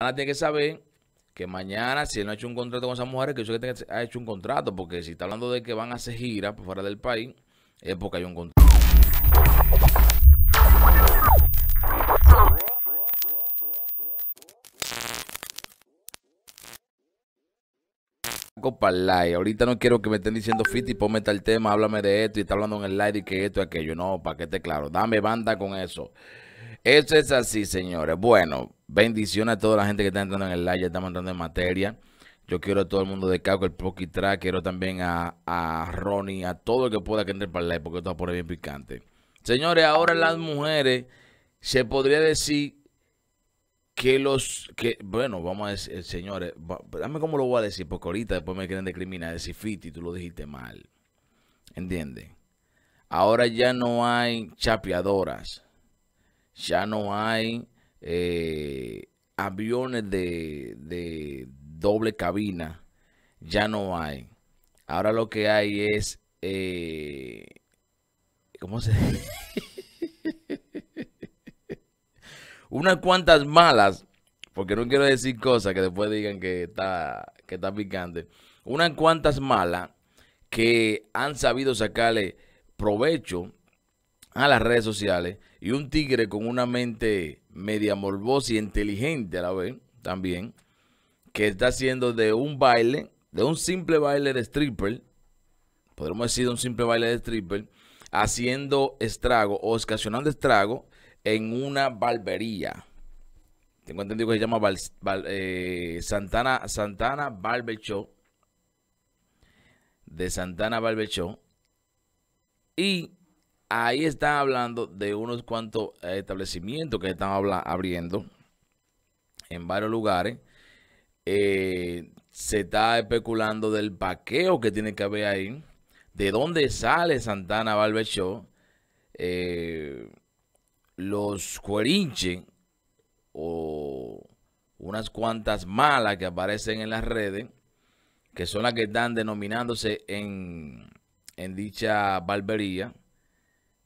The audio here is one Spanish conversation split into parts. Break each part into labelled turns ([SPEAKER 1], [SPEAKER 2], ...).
[SPEAKER 1] tiene que saber que mañana, si él no ha hecho un contrato con esas mujeres, que yo que ha hecho un contrato, porque si está hablando de que van a hacer giras por fuera del país, es porque hay un contrato. Ahorita no quiero que me estén diciendo Fiti, ponme tal tema, háblame de esto y está hablando en el live y que esto y aquello. No, para que esté claro. Dame banda con eso. Eso es así, señores. Bueno, bendición a toda la gente que está entrando en el live, ya estamos entrando en materia. Yo quiero a todo el mundo de Caco, el Pocky quiero también a, Ronnie, a todo el que pueda que entre para el live, porque esto va a poner bien picante. Señores, ahora las mujeres se podría decir que los que bueno vamos a decir eh, señores dame cómo lo voy a decir porque ahorita después me quieren discriminar decir Fiti tú lo dijiste mal entiende ahora ya no hay chapeadoras ya no hay eh, aviones de, doble cabina, ya no hay. Ahora lo que hay es, eh, ¿cómo se dice? Unas cuantas malas, porque no quiero decir cosas que después digan que está, que está picante. Unas cuantas malas que han sabido sacarle provecho a las redes sociales y un tigre con una mente media morbosa y inteligente a la vez también, que está haciendo de un baile, de un simple baile de stripper, podríamos decir de un simple baile de stripper, haciendo estrago o ocasionando estrago en una barbería. Tengo entendido que se llama eh, Santana, Santana Barber Show. De Santana Barber Show. Y ahí están hablando de unos cuantos eh, establecimientos que están abriendo en varios lugares. Eh, se está especulando del paqueo que tiene que haber ahí, de dónde sale Santana Barbechó, eh, los cuerinches o unas cuantas malas que aparecen en las redes, que son las que están denominándose en dicha barbería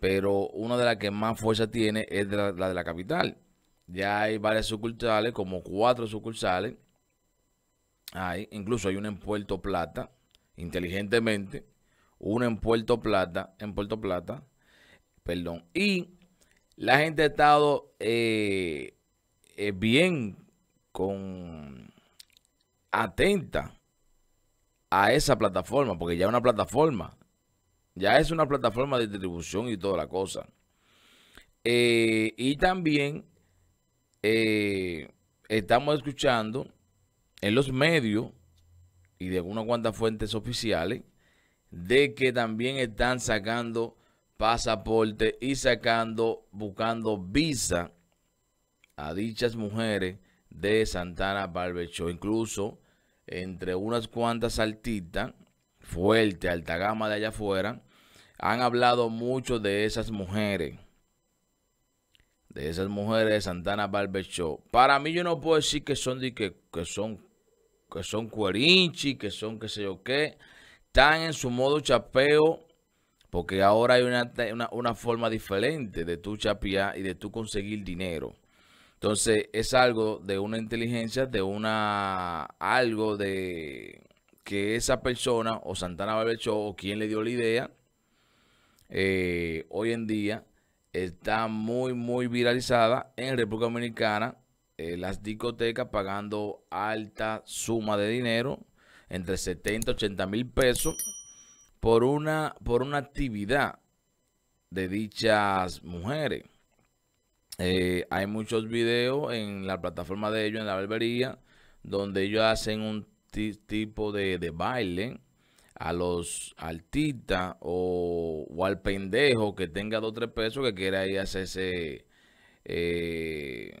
[SPEAKER 1] pero una de las que más fuerza tiene es la, de la capital. Ya hay varias sucursales, como cuatro sucursales. Hay, incluso hay una en Puerto Plata, inteligentemente, una en Puerto Plata, en Puerto Plata, perdón. Y la gente ha estado eh, eh, bien con atenta a esa plataforma, porque ya es una plataforma ya es una plataforma de distribución y toda la cosa. Eh, y también eh, estamos escuchando en los medios y de unas cuantas fuentes oficiales de que también están sacando pasaporte y sacando, buscando visa a dichas mujeres de Santana Barbecho. Incluso entre unas cuantas artistas, fuerte, alta gama de allá afuera, han hablado mucho de esas mujeres. De esas mujeres de Santana Barber Show. Para mí yo no puedo decir que son de, que, que son que son cuerinchi, que son qué sé yo qué. Están en su modo chapeo. Porque ahora hay una, forma diferente de tu chapear y de tu conseguir dinero. Entonces es algo de una inteligencia, de una algo de que esa persona o Santana Barber Show. o quien le dio la idea eh, hoy en día está muy, muy viralizada en República Dominicana. Eh, las discotecas pagando alta suma de dinero, entre 70 y 80 mil pesos, por una, por una actividad de dichas mujeres. Eh, hay muchos videos en la plataforma de ellos, en la barbería, donde ellos hacen un tipo de, de baile a los artistas o, al pendejo que tenga dos o tres pesos que quiera ir a hacerse, eh,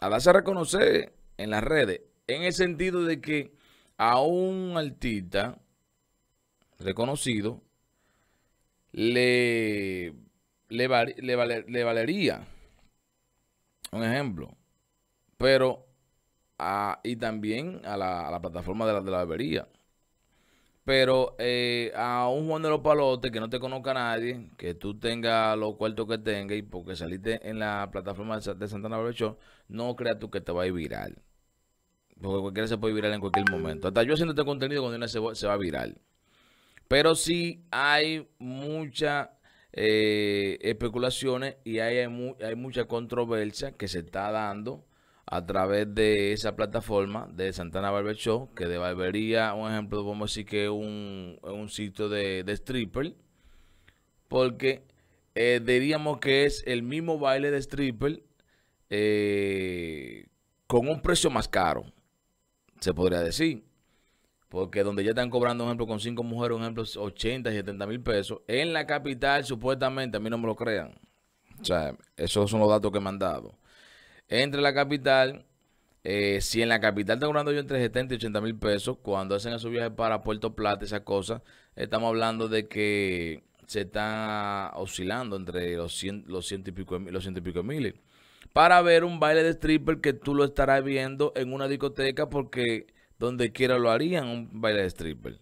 [SPEAKER 1] a darse a reconocer en las redes. En el sentido de que a un artista reconocido le, le, valería un ejemplo. Pero, a, ah, y también a la, plataforma de la, de la pero eh, a un Juan de los Palotes que no te conozca nadie, que tú tengas los cuartos que tengas y porque saliste en la plataforma de Santana Barbershop, no creas tú que te va a ir viral. Porque cualquiera se puede viral en cualquier momento. Hasta yo haciendo este contenido cuando se, va a viral. Pero sí hay muchas eh, especulaciones y hay, hay mucha controversia que se está dando a través de esa plataforma de Santana Barber Show, que de barbería, un ejemplo, a decir que es un, sitio de, de stripper, porque eh, diríamos que es el mismo baile de stripper eh, con un precio más caro, se podría decir. Porque donde ya están cobrando, ejemplo, con cinco mujeres, un ejemplo, 80 y 70 mil pesos. En la capital, supuestamente, a mí no me lo crean. O sea, esos son los datos que me han dado entre la capital. Eh, si en la capital está cobrando yo entre 70 y 80 mil pesos, cuando hacen su viaje para Puerto Plata, esas cosas, estamos hablando de que se está oscilando entre los 100, los y pico, los ciento y pico miles. Para ver un baile de stripper que tú lo estarás viendo en una discoteca porque donde quiera lo harían un baile de stripper.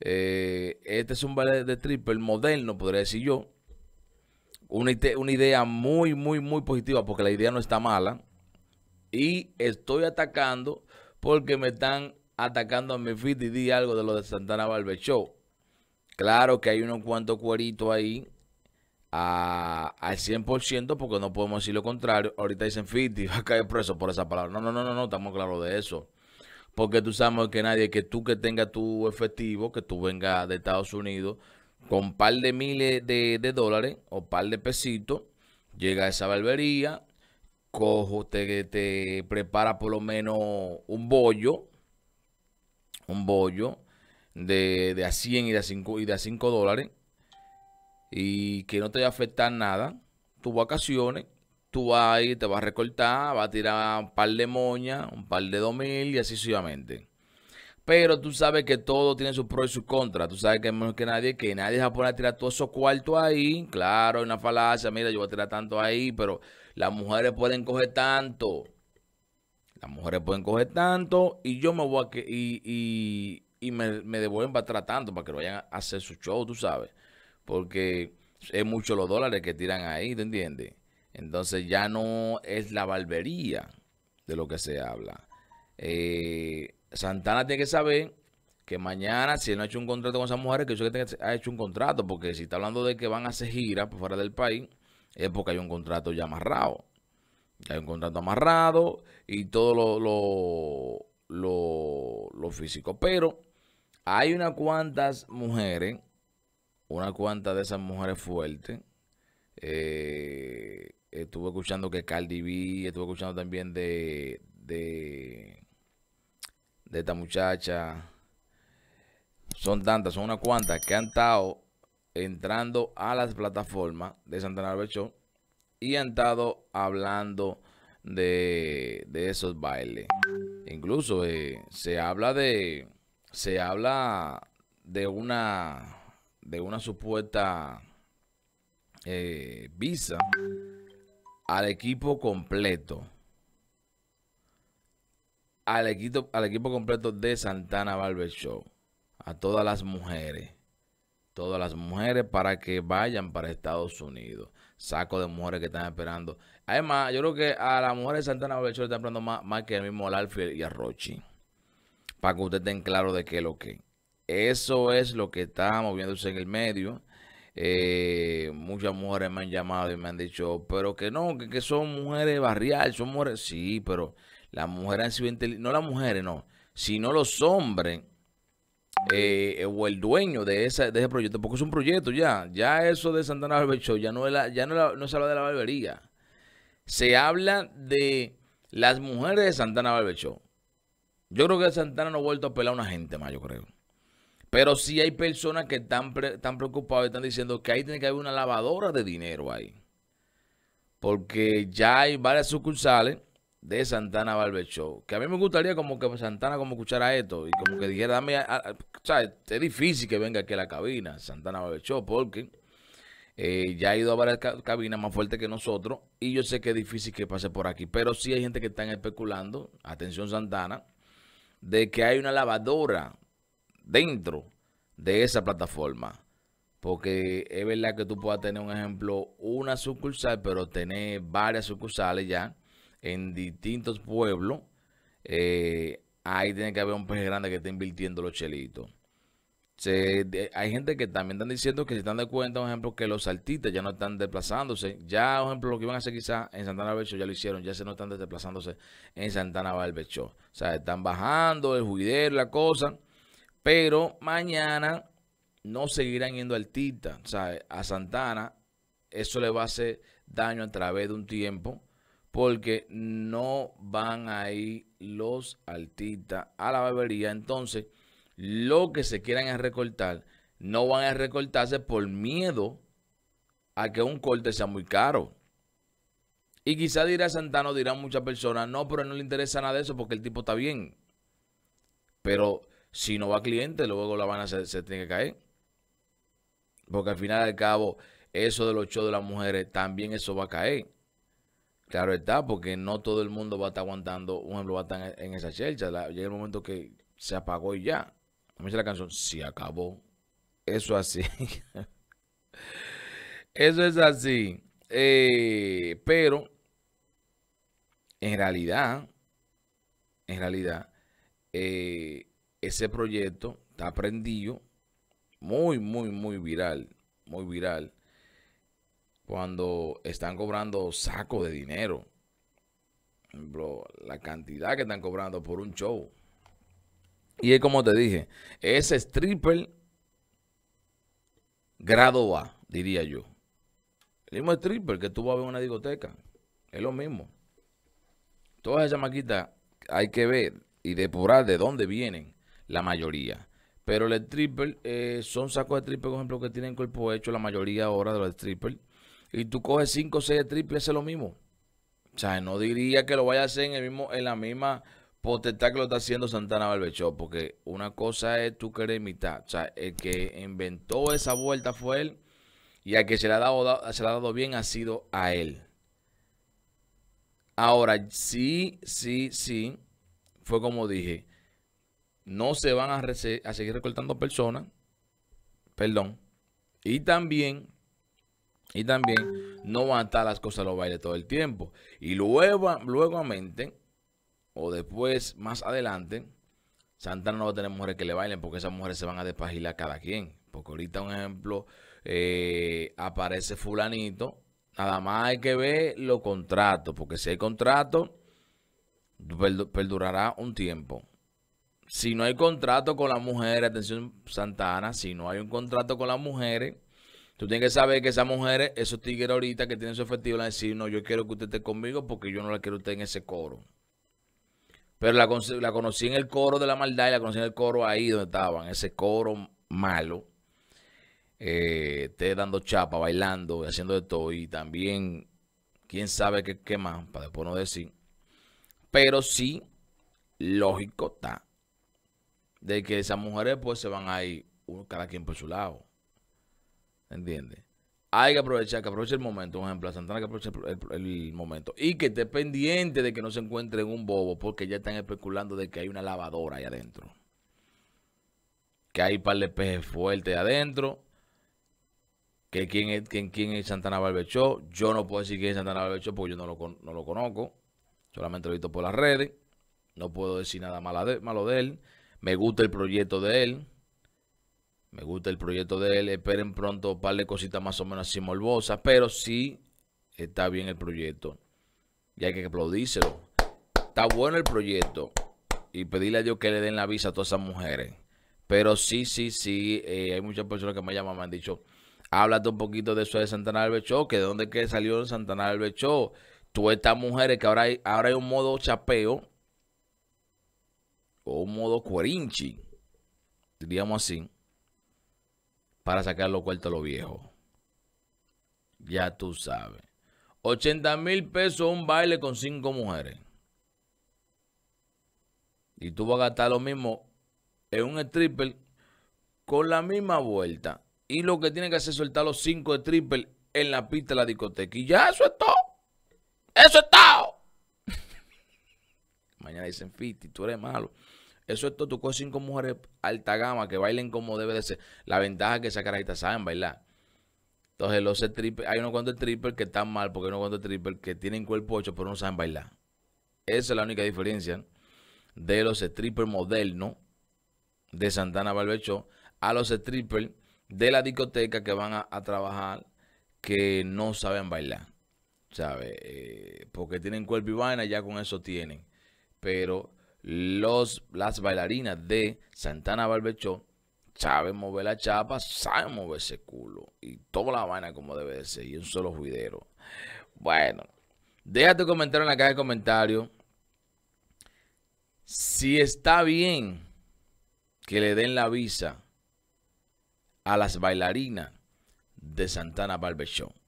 [SPEAKER 1] Eh, este es un baile de stripper moderno, podría decir yo, una, idea muy, muy, muy positiva porque la idea no está mala. Y estoy atacando porque me están atacando a mi fit y di algo de lo de Santana Barber Show. Claro que hay unos cuantos cueritos ahí al 100% porque no podemos decir lo contrario. Ahorita dicen fit y va a caer preso por esa palabra. No, no, no, no, no, estamos claros de eso. Porque tú sabes que nadie, que tú que tengas tu efectivo, que tú vengas de Estados Unidos, con par de miles de, dólares o par de pesitos, llega a esa barbería, cojo, te, te prepara por lo menos un bollo, un bollo de, a 100 y de a 5, dólares, y que no te va a afectar nada, tus vacaciones, tú vas a te vas a recortar, vas a tirar un par de moñas, un par de dos mil y así suavemente. Pero tú sabes que todo tiene su pro y su contra. Tú sabes que menos que nadie, que nadie va a poner a tirar todos esos cuartos ahí. Claro, hay una falacia. Mira, yo voy a tirar tanto ahí, pero las mujeres pueden coger tanto. Las mujeres pueden coger tanto y yo me voy a... y, me, devuelven para tirar tanto para que vayan a hacer su show, tú sabes. Porque es mucho los dólares que tiran ahí, ¿te entiendes? Entonces ya no es la barbería de lo que se habla. Eh Santana tiene que saber que mañana, si él no ha hecho un contrato con esas mujeres, que yo que ha hecho un contrato, porque si está hablando de que van a hacer giras por fuera del país, es porque hay un contrato ya amarrado. hay un contrato amarrado y todo lo, lo, físico. Pero hay unas cuantas mujeres, una cuanta de esas mujeres fuertes. Eh, estuve escuchando que Cardi B, estuve escuchando también de, de de esta muchacha. Son tantas, son unas cuantas que han estado entrando a las plataformas de Santana Show y han estado hablando de, de esos bailes. Incluso eh, se habla de se habla de una de una supuesta eh, visa al equipo completo al equipo, al equipo completo de Santana Barber Show, a todas las mujeres, todas las mujeres para que vayan para Estados Unidos. Saco de mujeres que están esperando. Además, yo creo que a las mujeres de Santana Barber Show están esperando más, que el mismo y a Rochi. Para que ustedes estén claro de qué es lo que. Eso es lo que está moviéndose en el medio. Eh, muchas mujeres me han llamado y me han dicho, pero que no, que, son mujeres barriales, son mujeres. Sí, pero las mujeres han sido no las mujeres, no, sino los hombres eh, o el dueño de, de ese proyecto, porque es un proyecto ya, ya eso de Santana Barber Show, ya no, ya no, se habla de la barbería, se habla de las mujeres de Santana Barber Yo creo que Santana no ha vuelto a pelar a una gente más, yo creo. Pero sí hay personas que están, están preocupadas y están diciendo que ahí tiene que haber una lavadora de dinero ahí. Porque ya hay varias sucursales de Santana Show que a mí me gustaría como que Santana como escuchara esto y como que dijera, dame, o sea, es difícil que venga aquí a la cabina Santana Show porque eh, ya ha ido a varias cabinas más fuertes que nosotros y yo sé que es difícil que pase por aquí, pero sí hay gente que está especulando, atención Santana, de que hay una lavadora dentro de esa plataforma. Porque es verdad que tú puedas tener un ejemplo, una sucursal, pero tener varias sucursales ya en distintos pueblos, eh, ahí tiene que haber un pez grande que esté invirtiendo los chelitos. hay gente que también están diciendo que se están de cuenta, por ejemplo, que los artistas ya no están desplazándose. Ya, por ejemplo, lo que iban a hacer quizás en Santana becho ya lo hicieron, ya se no están desplazándose en Santana valvecho O sea, están bajando el juidero, la cosa. Pero mañana no seguirán yendo artistas. O sea, a Santana eso le va a hacer daño a través de un tiempo porque no van a ir los artistas a la barbería. Entonces, lo que se quieran es recortar, no van a recortarse por miedo a que un corte sea muy caro. Y quizá dirá Santano, dirán muchas personas, no, pero no le interesa nada de eso porque el tipo está bien. Pero si no va cliente, luego la van se, se tiene que caer. Porque al final y al cabo, eso de los shows de las mujeres, también eso va a caer. Claro está, porque no todo el mundo va a estar aguantando, un ejemplo, va a estar en, esa chelcha. Llega el momento que se apagó y ya. A mí la canción, se acabó. Eso así. Eso es así. Eh, pero, en realidad, en realidad, eh, ese proyecto está prendido muy, muy, muy viral. Muy viral cuando están cobrando sacos de dinero. ejemplo, la cantidad que están cobrando por un show. Y es como te dije, ese stripper grado A, diría yo. El mismo stripper que tú vas a ver en una discoteca. Es lo mismo. Todas esas maquitas hay que ver y depurar de dónde vienen la mayoría. Pero el stripper, eh, son sacos de stripper, por ejemplo, que tienen cuerpo hecho la mayoría ahora de los strippers y tú coges 5 o 6 triples, es lo mismo. O sea, no diría que lo vaya a hacer en, el mismo, en la misma potestad que lo está haciendo Santana Barbechó, porque una cosa es tú querer imitar. O sea, el que inventó esa vuelta fue él y al que se le ha dado, se ha dado bien ha sido a él. Ahora, sí, sí, sí, fue como dije, no se van a, a seguir recortando personas, perdón, y también y también no van a estar las cosas los bailes todo el tiempo. Y luego, luego o después, más adelante, Santana no va a tener mujeres que le bailen porque esas mujeres se van a despagilar cada quien. Porque ahorita, un ejemplo, eh, aparece fulanito. Nada más hay que ver los contratos, porque si hay contrato, perdurará un tiempo. Si no hay contrato con las mujeres, atención Santana, si no hay un contrato con las mujeres, Tú tienes que saber que esas mujeres, esos tigres ahorita que tienen su efectivo, van a decir, no, yo quiero que usted esté conmigo porque yo no la quiero a usted en ese coro. Pero la, conocí en el coro de la maldad y la conocí en el coro ahí donde estaban, ese coro malo. Eh, esté dando chapa, bailando, haciendo de todo y también, quién sabe qué, más, para después no decir. Pero sí, lógico está, de que esas mujeres pues se van a ir cada quien por su lado. ¿Entiendes? Hay que aprovechar, que aproveche el momento. Por ejemplo, Santana que aproveche el, momento. Y que esté pendiente de que no se encuentre en un bobo, porque ya están especulando de que hay una lavadora ahí adentro. Que hay un par de peces fuertes adentro. Que quién es, quién, quién es Santana Barbechó. Yo no puedo decir quién es Santana Barbechó porque yo no lo, no lo conozco. Solamente lo he visto por las redes. No puedo decir nada malo malo de él. Me gusta el proyecto de él. Me gusta el proyecto de él. Esperen pronto un par de cositas más o menos así morbosas. Pero sí está bien el proyecto. Y hay que aplaudírselo. Está bueno el proyecto. Y pedirle a Dios que le den la visa a todas esas mujeres. Pero sí, sí, sí. Eh, hay muchas personas que me llaman, me han dicho, háblate un poquito de eso de Santana del que de dónde que salió Santana del Bechó. Tú estas mujeres que ahora hay, ahora hay un modo chapeo o un modo cuerinchi, diríamos así, para sacar los cuartos a los viejos. Ya tú sabes. 80 mil pesos un baile con cinco mujeres. Y tú vas a gastar lo mismo en un triple con la misma vuelta. Y lo que tiene que hacer es soltar los cinco triple en la pista de la discoteca. Y ya eso es todo. Eso es todo. Mañana dicen, Fiti, tú eres malo. Eso es todo. Tú cinco mujeres alta gama que bailen como debe de ser. La ventaja es que esas carajitas saben bailar. Entonces, los strippers, hay unos cuantos strippers que están mal porque hay unos cuantos strippers que tienen cuerpo hecho pero no saben bailar. Esa es la única diferencia de los strippers modernos de Santana Barbecho a los strippers de la discoteca que van a, trabajar que no saben bailar. ¿Sabes? Eh, porque tienen cuerpo y vaina, ya con eso tienen. Pero los, las bailarinas de Santana Barbecho saben mover la chapa, saben mover ese culo y toda la vaina como debe de ser y un solo juidero. Bueno, deja tu en la caja de comentarios. Si está bien que le den la visa a las bailarinas de Santana Barbecho.